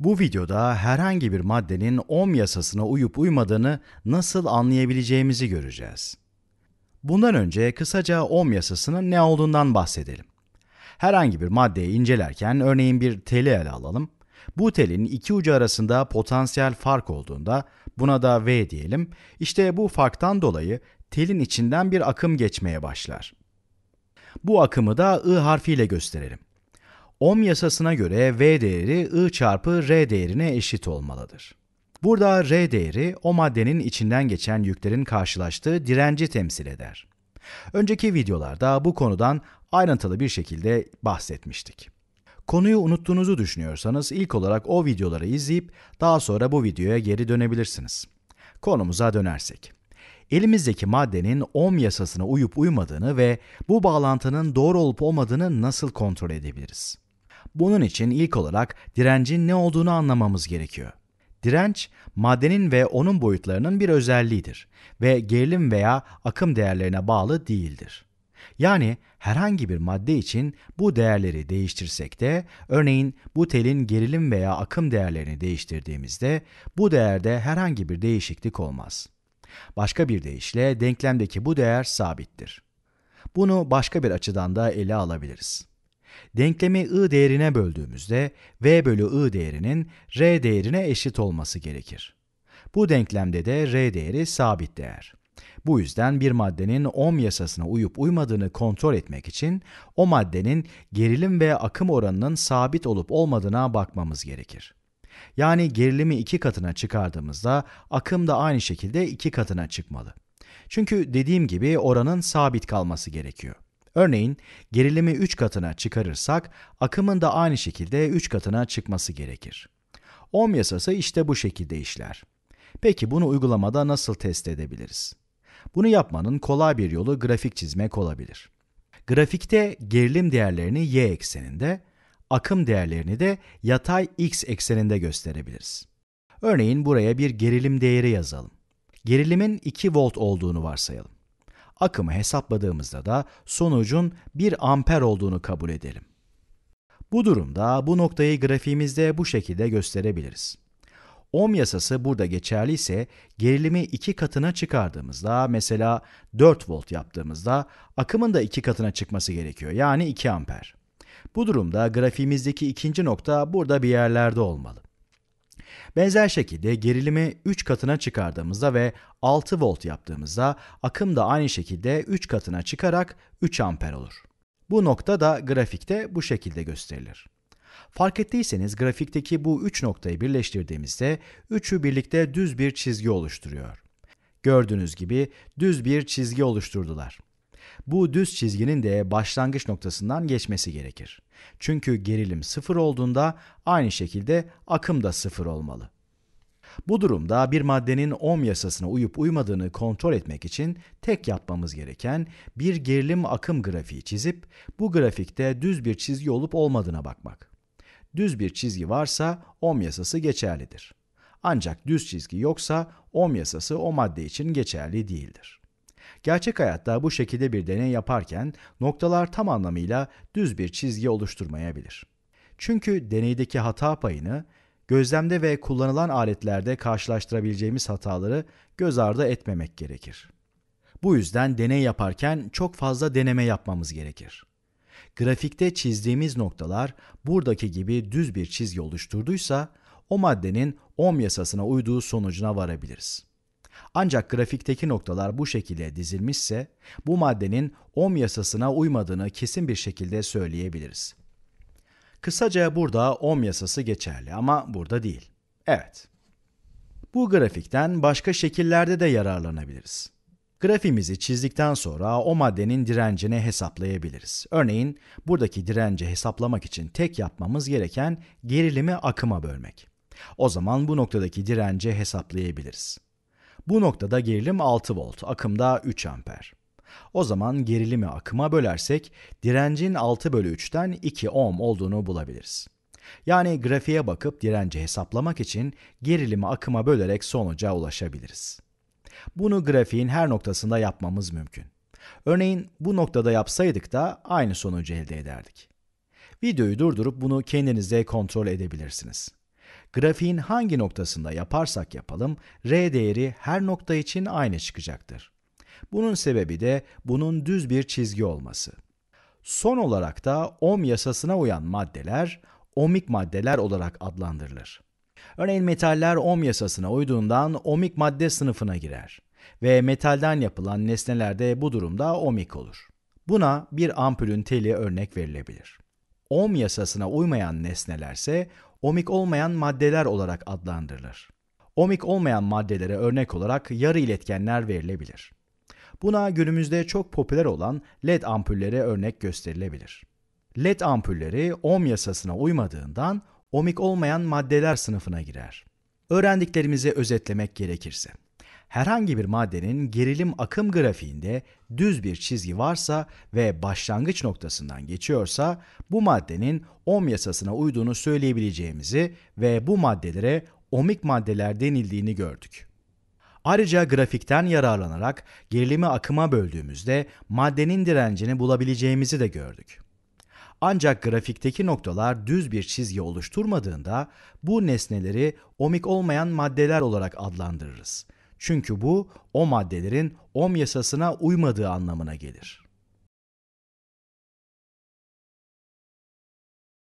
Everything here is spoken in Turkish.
Bu videoda herhangi bir maddenin ohm yasasına uyup uymadığını nasıl anlayabileceğimizi göreceğiz. Bundan önce kısaca ohm yasasının ne olduğundan bahsedelim. Herhangi bir maddeyi incelerken örneğin bir teli ele alalım. Bu telin iki ucu arasında potansiyel fark olduğunda buna da V diyelim. İşte bu farktan dolayı telin içinden bir akım geçmeye başlar. Bu akımı da I harfiyle gösterelim. Ohm yasasına göre V değeri I çarpı R değerine eşit olmalıdır. Burada R değeri o maddenin içinden geçen yüklerin karşılaştığı direnci temsil eder. Önceki videolarda bu konudan ayrıntılı bir şekilde bahsetmiştik. Konuyu unuttuğunuzu düşünüyorsanız ilk olarak o videoları izleyip daha sonra bu videoya geri dönebilirsiniz. Konumuza dönersek. Elimizdeki maddenin ohm yasasına uyup uymadığını ve bu bağlantının doğru olup olmadığını nasıl kontrol edebiliriz? Bunun için ilk olarak direncin ne olduğunu anlamamız gerekiyor. Direnç, maddenin ve onun boyutlarının bir özelliğidir ve gerilim veya akım değerlerine bağlı değildir. Yani herhangi bir madde için bu değerleri değiştirsek de, örneğin bu telin gerilim veya akım değerlerini değiştirdiğimizde bu değerde herhangi bir değişiklik olmaz. Başka bir deyişle denklemdeki bu değer sabittir. Bunu başka bir açıdan da ele alabiliriz. Denklemi i değerine böldüğümüzde v bölü i değerinin r değerine eşit olması gerekir. Bu denklemde de r değeri sabit değer. Bu yüzden bir maddenin ohm yasasına uyup uymadığını kontrol etmek için o maddenin gerilim ve akım oranının sabit olup olmadığına bakmamız gerekir. Yani gerilimi iki katına çıkardığımızda akım da aynı şekilde iki katına çıkmalı. Çünkü dediğim gibi oranın sabit kalması gerekiyor. Örneğin gerilimi 3 katına çıkarırsak akımın da aynı şekilde 3 katına çıkması gerekir. Ohm yasası işte bu şekilde işler. Peki bunu uygulamada nasıl test edebiliriz? Bunu yapmanın kolay bir yolu grafik çizmek olabilir. Grafikte gerilim değerlerini y ekseninde, akım değerlerini de yatay x ekseninde gösterebiliriz. Örneğin buraya bir gerilim değeri yazalım. Gerilimin 2 volt olduğunu varsayalım akımı hesapladığımızda da sonucun 1 amper olduğunu kabul edelim. Bu durumda bu noktayı grafiğimizde bu şekilde gösterebiliriz. Ohm yasası burada geçerli ise gerilimi iki katına çıkardığımızda mesela 4 volt yaptığımızda akımın da iki katına çıkması gerekiyor yani 2 amper. Bu durumda grafiğimizdeki ikinci nokta burada bir yerlerde olmalı. Benzer şekilde gerilimi 3 katına çıkardığımızda ve 6 volt yaptığımızda akım da aynı şekilde 3 katına çıkarak 3 amper olur. Bu nokta da grafikte bu şekilde gösterilir. Fark ettiyseniz grafikteki bu 3 noktayı birleştirdiğimizde üçü birlikte düz bir çizgi oluşturuyor. Gördüğünüz gibi düz bir çizgi oluşturdular. Bu düz çizginin de başlangıç noktasından geçmesi gerekir. Çünkü gerilim sıfır olduğunda aynı şekilde akım da sıfır olmalı. Bu durumda bir maddenin ohm yasasına uyup uymadığını kontrol etmek için tek yapmamız gereken bir gerilim akım grafiği çizip bu grafikte düz bir çizgi olup olmadığına bakmak. Düz bir çizgi varsa ohm yasası geçerlidir. Ancak düz çizgi yoksa ohm yasası o madde için geçerli değildir. Gerçek hayatta bu şekilde bir deney yaparken noktalar tam anlamıyla düz bir çizgi oluşturmayabilir. Çünkü deneydeki hata payını gözlemde ve kullanılan aletlerde karşılaştırabileceğimiz hataları göz ardı etmemek gerekir. Bu yüzden deney yaparken çok fazla deneme yapmamız gerekir. Grafikte çizdiğimiz noktalar buradaki gibi düz bir çizgi oluşturduysa o maddenin ohm yasasına uyduğu sonucuna varabiliriz. Ancak grafikteki noktalar bu şekilde dizilmişse bu maddenin ohm yasasına uymadığını kesin bir şekilde söyleyebiliriz. Kısaca burada ohm yasası geçerli ama burada değil. Evet. Bu grafikten başka şekillerde de yararlanabiliriz. Grafimizi çizdikten sonra o maddenin direncini hesaplayabiliriz. Örneğin buradaki direnci hesaplamak için tek yapmamız gereken gerilimi akıma bölmek. O zaman bu noktadaki direnci hesaplayabiliriz. Bu noktada gerilim 6 volt, akımda 3 amper. O zaman gerilimi akıma bölersek direncin 6 bölü 3'ten 2 ohm olduğunu bulabiliriz. Yani grafiğe bakıp direnci hesaplamak için gerilimi akıma bölerek sonuca ulaşabiliriz. Bunu grafiğin her noktasında yapmamız mümkün. Örneğin bu noktada yapsaydık da aynı sonucu elde ederdik. Videoyu durdurup bunu kendinize kontrol edebilirsiniz. Grafiğin hangi noktasında yaparsak yapalım, R değeri her nokta için aynı çıkacaktır. Bunun sebebi de bunun düz bir çizgi olması. Son olarak da ohm yasasına uyan maddeler, ohmik maddeler olarak adlandırılır. Örneğin metaller ohm yasasına uyduğundan ohmik madde sınıfına girer ve metalden yapılan nesnelerde bu durumda ohmik olur. Buna bir ampulün teli örnek verilebilir. Ohm yasasına uymayan nesnelerse omik olmayan maddeler olarak adlandırılır. Omik olmayan maddelere örnek olarak yarı iletkenler verilebilir. Buna günümüzde çok popüler olan LED ampullere örnek gösterilebilir. LED ampulleri ohm yasasına uymadığından omik olmayan maddeler sınıfına girer. Öğrendiklerimizi özetlemek gerekirse herhangi bir maddenin gerilim akım grafiğinde düz bir çizgi varsa ve başlangıç noktasından geçiyorsa bu maddenin ohm yasasına uyduğunu söyleyebileceğimizi ve bu maddelere omik maddeler denildiğini gördük. Ayrıca grafikten yararlanarak gerilimi akıma böldüğümüzde maddenin direncini bulabileceğimizi de gördük. Ancak grafikteki noktalar düz bir çizgi oluşturmadığında bu nesneleri omik olmayan maddeler olarak adlandırırız. Çünkü bu o maddelerin OM yasasına uymadığı anlamına gelir.